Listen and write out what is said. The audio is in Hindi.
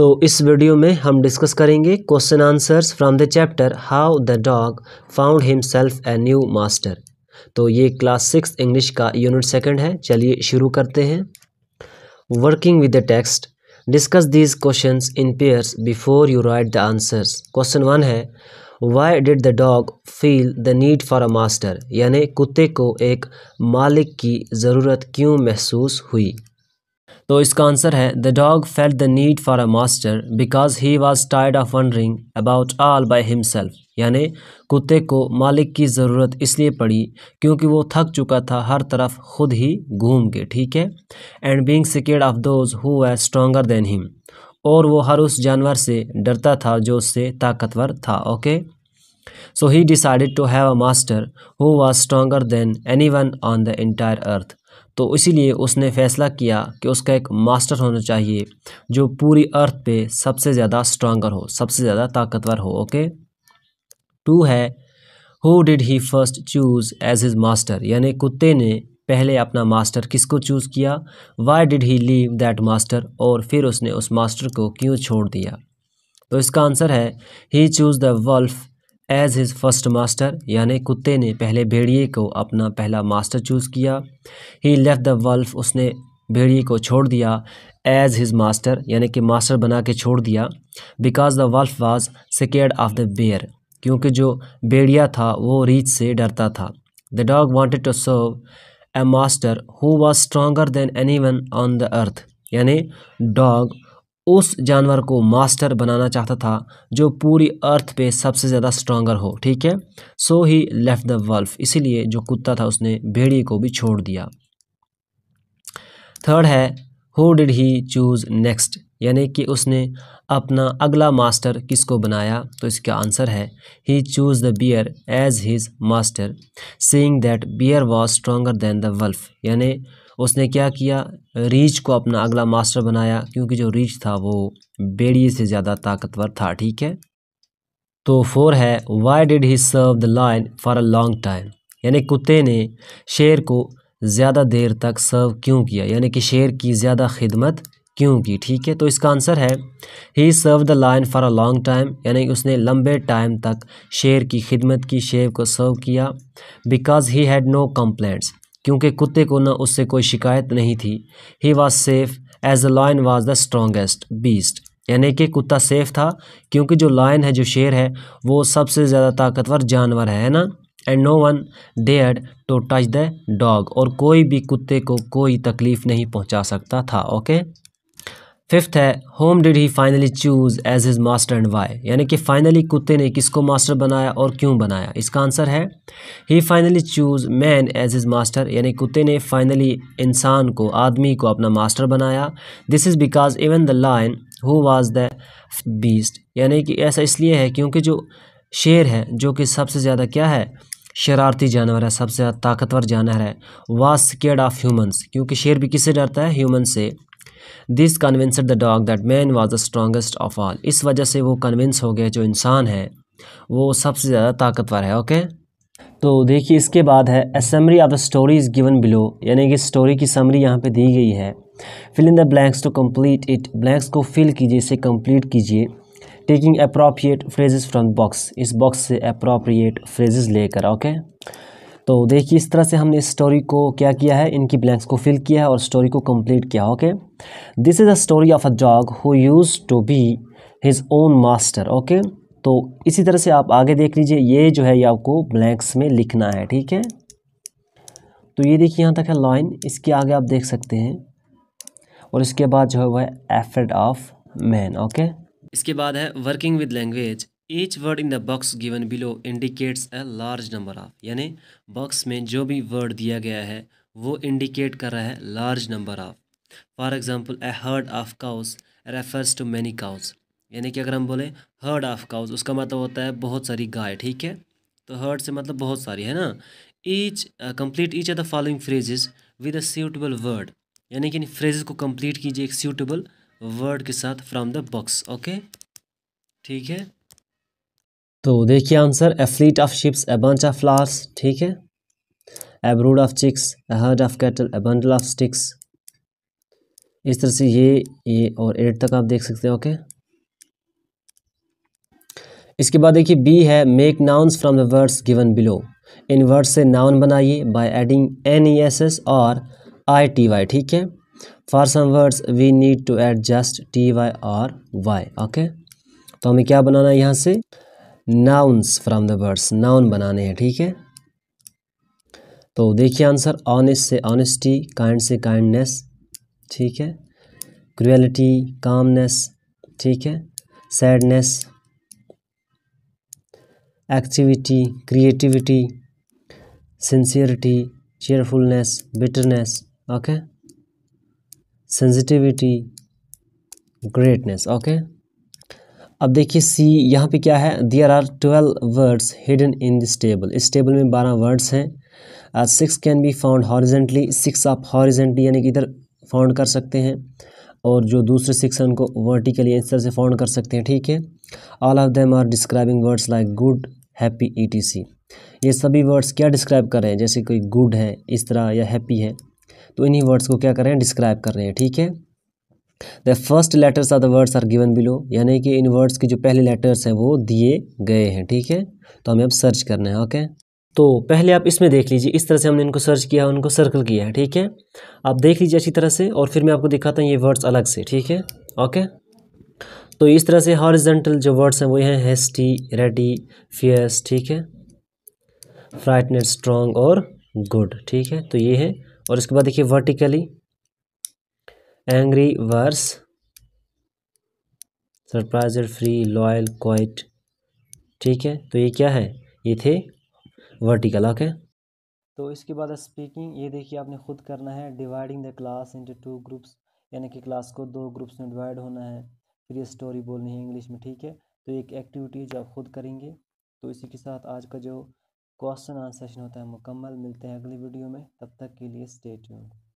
तो इस वीडियो में हम डिस्कस करेंगे question answers from the chapter how the dog found himself a new master तो ये क्लास सिक्स इंग्लिश का यूनिट सेकंड है चलिए शुरू करते हैं working with the text discuss these question in pairs before you write the answers question one है why did the dog feel the need for a master यानी कुत्ते को एक मालिक की ज़रूरत क्यों महसूस हुई तो इसका आंसर है the dog felt the need for a master because he was tired of wandering about all by himself यानी कुत्ते को मालिक की ज़रूरत इसलिए पड़ी क्योंकि वो थक चुका था हर तरफ खुद ही घूम के ठीक है and being scared of those who are stronger than him और वो हर उस जानवर से डरता था जो उससे ताकतवर था okay so he decided to have a master who was stronger than anyone on the entire earth तो इसीलिए उसने फैसला किया कि उसका एक मास्टर होना चाहिए जो पूरी अर्थ पे सबसे ज़्यादा स्ट्रांगर हो सबसे ज़्यादा ताकतवर हो ओके टू है who did he first choose as his master यानी कुत्ते ने पहले अपना मास्टर किसको चूज़ किया why did he leave that master और फिर उसने उस मास्टर को क्यों छोड़ दिया तो इसका आंसर है he choose the wolf as his first master यानी कुत्ते ने पहले भेड़िए को अपना पहला मास्टर चूज़ किया ही लेफ़्ट द वल्फ उसने भेड़िए को छोड़ दिया एज हिज मास्टर यानी कि मास्टर बना के छोड़ दिया because the wolf was scared of the bear क्योंकि जो भेड़िया था वो रीच से डरता था the dog wanted to serve a master who was stronger than anyone on the earth यानी डॉग उस जानवर को मास्टर बनाना चाहता था जो पूरी अर्थ पे सबसे ज़्यादा स्ट्रांगर हो ठीक है so he left the wolf इसीलिए जो कुत्ता था उसने भेड़ी को भी छोड़ दिया थर्ड है who did he choose next यानी कि उसने अपना अगला मास्टर किसको बनाया तो इसका आंसर है he choose the bear as his master seeing that bear was stronger than the wolf यानी उसने क्या किया रीच को अपना अगला मास्टर बनाया क्योंकि जो रीच था वो बेड़िए से ज़्यादा ताकतवर था ठीक है तो फोर है why did he serve the lion for a long time यानी कुत्ते ने शेर को ज़्यादा देर तक सर्व क्यों किया यानी कि शेर की ज़्यादा खिदमत क्यों की ठीक है तो इसका आंसर है he serve the lion for a long time यानी उसने लंबे टाइम तक शेर की खिदमत की शेर को सर्व किया because he had no complaints क्योंकि कुत्ते को ना उससे कोई शिकायत नहीं थी he was safe as a lion was the strongest beast यानी कि कुत्ता सेफ़ था क्योंकि जो लाइन है जो शेर है वो सबसे ज़्यादा ताकतवर जानवर है ना and no one dare to touch the dog और कोई भी कुत्ते को कोई तकलीफ़ नहीं पहुंचा सकता था ओके फिफ्थ है whom did he finally choose as his master and why यानी कि फाइनली कुत्ते ने किसको मास्टर बनाया और क्यों बनाया इसका आंसर है he finally choose man as his master यानी कुत्ते ने फाइनली इंसान को आदमी को अपना मास्टर बनाया this is because even the lion who was the beast यानी कि ऐसा इसलिए है क्योंकि जो शेर है जो कि सबसे ज़्यादा क्या है शरारती जानवर है सबसे ज़्यादा ताकतवर जानवर है वाज स्केड ऑफ ह्यूमन्स क्योंकि शेर भी किससे डरता है ह्यूमन से this convinced the dog that man was the strongest of all इस वजह से वो कन्विंस हो गए जो इंसान है वो सबसे ज़्यादा ताकतवर है ओके तो देखिए इसके बाद है a summary of the story is given below यानी कि स्टोरी की समरी यहाँ पे दी गई है fill in the blanks to complete it blanks को फिल कीजिए इसे कंप्लीट कीजिए taking appropriate phrases from box इस बॉक्स से अप्रोप्रिएट फ्रेजेस लेकर ओके तो देखिए इस तरह से हमने स्टोरी को क्या किया है इनकी ब्लैंक्स को फिल किया है और स्टोरी को कंप्लीट किया okay this is a story of a dog who use to be his own master okay तो इसी तरह से आप आगे देख लीजिए ये जो है ये आपको ब्लैंक्स में लिखना है ठीक है तो ये देखिए यहाँ तक है लाइन इसके आगे आप देख सकते हैं और इसके बाद जो है वह एफर्ट ऑफ मैन ओके इसके बाद है working with language each word in the box given below indicates a large number of यानी बॉक्स में जो भी वर्ड दिया गया है वो इंडिकेट कर रहा है large number of for example a herd of cows refers to many cows यानी कि अगर हम बोलें हर्ड ऑफ काउस उसका मतलब होता है बहुत सारी गाय ठीक है तो हर्ड से मतलब बहुत सारी है ना each complete each of the following phrases with a suitable word यानी कि इन फ्रेजेस को कम्प्लीट कीजिए एक सूटेबल वर्ड के साथ फ्रॉम द बॉक्स ओके ठीक है तो देखिए answer a fleet of ships a bunch of flowers ठीक है a brood of chicks a herd of cattle a bundle of sticks इस तरह से ये ये और एट तक आप देख सकते हैं ओके इसके बाद देखिए बी है make nouns from the words given below इन वर्ड्स से नाउन बनाइए by adding N E S S और आई टी वाई ठीक है for some words we need to add just T Y और वाई ओके तो हमें क्या बनाना है यहाँ से nouns from the words noun बनाने हैं ठीक है तो देखिए आंसर ऑनेस्ट से ऑनेस्टी काइंड से काइंडनेस ठीक है क्रुअलिटी कामनेस ठीक है sadness activity creativity sincerity cheerfulness bitterness okay sensitivity greatness okay अब देखिए सी यहाँ पे क्या है there are twelve words hidden in this table इस टेबल में बारह वर्ड्स हैं six can be found horizontally six आप हॉरिजेंटली यानी कि इधर फाउंड कर सकते हैं और जो दूसरे सिक्स हैं उनको वर्टिकली इस तरह से फाउंड कर सकते हैं ठीक है all of them are describing words like good happy ई ये सभी वर्ड्स क्या डिस्क्राइब कर रहे हैं जैसे कोई गुड है इस तरह या हैप्पी है तो इन्हीं वर्ड्स को क्या कर रहे हैं डिस्क्राइब कर रहे हैं ठीक है the first letters of the words are given below यानी कि इन वर्ड्स के जो पहले लेटर्स हैं वो दिए गए हैं ठीक है तो हमें अब सर्च करना है ओके तो पहले आप इसमें देख लीजिए इस तरह से हमने इनको सर्च किया उनको सर्कल किया है ठीक है आप देख लीजिए अच्छी तरह से और फिर मैं आपको दिखाता हूँ ये वर्ड्स अलग से ठीक है ओके तो इस तरह से हॉरिजेंटल जो वर्ड्स हैं वो हैं हेस्टी रेडी फियर्स ठीक है फ्राइटनेड स्ट्रॉन्ग और गुड ठीक है तो ये है और इसके बाद देखिए vertically angry verse surprised free loyal quiet ठीक है तो ये क्या है ये थे वर्टिकल ओके तो इसके बाद स्पीकिंग ये देखिए आपने खुद करना है dividing the class into two groups यानी कि क्लास को दो ग्रुप्स में डिवाइड होना है फिर ये स्टोरी बोलनी है इंग्लिश में ठीक है तो एक एक्टिविटी जो आप खुद करेंगे तो इसी के साथ आज का जो क्वेश्चन आंसर सेशन होता है मुकम्मल मिलते हैं अगली वीडियो में तब तक के लिए स्टे ट्यून्ड